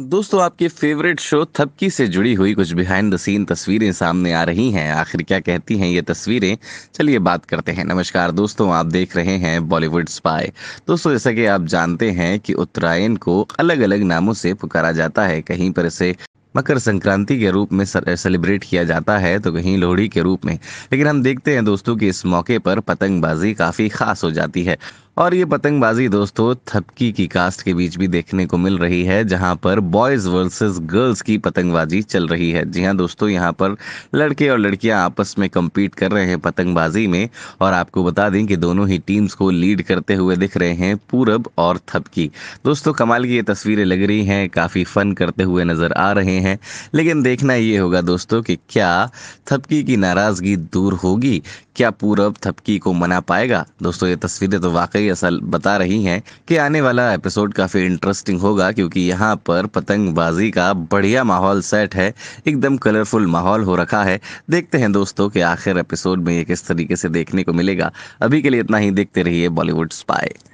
दोस्तों आपके favourite show थपकी से जुड़ी हुई कुछ बिहाइंड द सीन तस्वीरें सामने आ रही हैं आखिर क्या कहती हैं ये तस्वीरें चलिए बात करते हैं नमस्कार दोस्तों आप देख रहे हैं बॉलीवुड स्पाई दोस्तों जैसा कि आप जानते हैं कि उत्तरायण को अलग अलग नामों से पुकारा जाता है कहीं पर इसे मकर संक्रांति के रूप में सेलिब्रेट किया जाता है तो कहीं लोहड़ी के रूप में लेकिन हम देखते हैं दोस्तों कि इस मौके पर पतंगबाजी काफ़ी खास हो जाती है और ये पतंगबाजी दोस्तों थपकी की कास्ट के बीच भी देखने को मिल रही है जहां पर बॉयज वर्सेस गर्ल्स की पतंगबाजी चल रही है जी हाँ दोस्तों यहां पर लड़के और लड़कियां आपस में कम्पीट कर रहे हैं पतंगबाजी में और आपको बता दें कि दोनों ही टीम्स को लीड करते हुए दिख रहे हैं पूरब और थपकी दोस्तों कमाल की ये तस्वीरें लग रही हैं काफ़ी फन करते हुए नज़र आ रहे हैं लेकिन देखना ये होगा दोस्तों कि क्या थपकी की नाराज़गी दूर होगी क्या पूरब थपकी को मना पाएगा दोस्तों ये तस्वीरें तो वाकई कई असल बता रही हैं कि आने वाला एपिसोड काफ़ी इंटरेस्टिंग होगा क्योंकि यहाँ पर पतंगबाजी का बढ़िया माहौल सेट है एकदम कलरफुल माहौल हो रखा है देखते हैं दोस्तों कि आखिर एपिसोड में ये किस तरीके से देखने को मिलेगा अभी के लिए इतना ही देखते रहिए बॉलीवुड स्पाई